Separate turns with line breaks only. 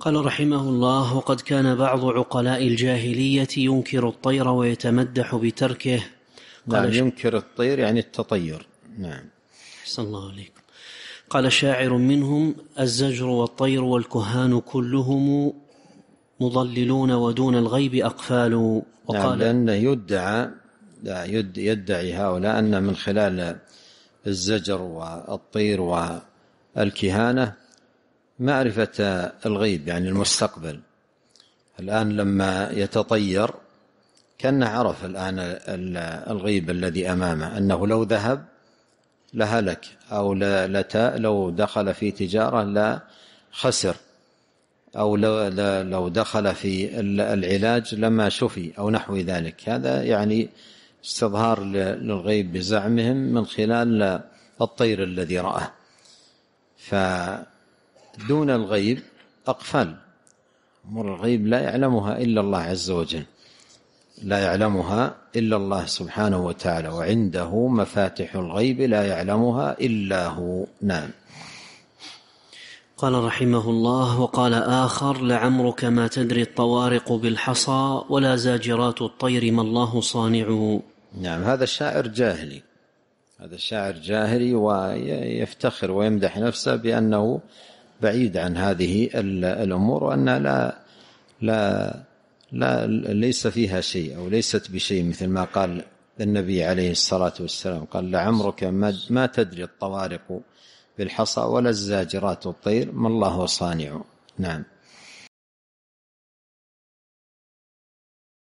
قال رحمه الله وقد كان بعض عقلاء الجاهلية ينكر الطير ويتمدح بتركه نعم، قال نعم
ينكر الطير يعني التطير
نعم صلى الله عليه قال شاعر منهم الزجر والطير والكهان كلهم مضللون ودون الغيب أقفال نعم، وقال نعم لأنه يدعى لا يدعي هؤلاء أن من خلال
الزجر والطير والكهانة معرفة الغيب يعني المستقبل الآن لما يتطير كأنه عرف الآن الغيب الذي أمامه أنه لو ذهب لهلك أو لتاء لو دخل في تجارة لا خسر أو لو, دخل في العلاج لما شفي أو نحو ذلك هذا يعني استظهار للغيب بزعمهم من خلال الطير الذي رآه ف دون الغيب أقفال أمور الغيب لا يعلمها إلا الله عز وجل لا يعلمها إلا الله سبحانه وتعالى وعنده مفاتح الغيب لا
يعلمها إلا هو نعم قال رحمه الله وقال آخر لعمرك ما تدري الطوارق بالحصى ولا زاجرات الطير ما الله صانع نعم
هذا الشاعر جاهلي هذا الشاعر جاهلي ويفتخر ويمدح نفسه بأنه بعيد عن هذه الأمور وأنها لا لا لا ليس فيها شيء أو ليست بشيء مثل ما قال النبي عليه الصلاة والسلام قال لعمرك ما تدري الطوارق بالحصى ولا الزاجرات الطير ما الله صانع نعم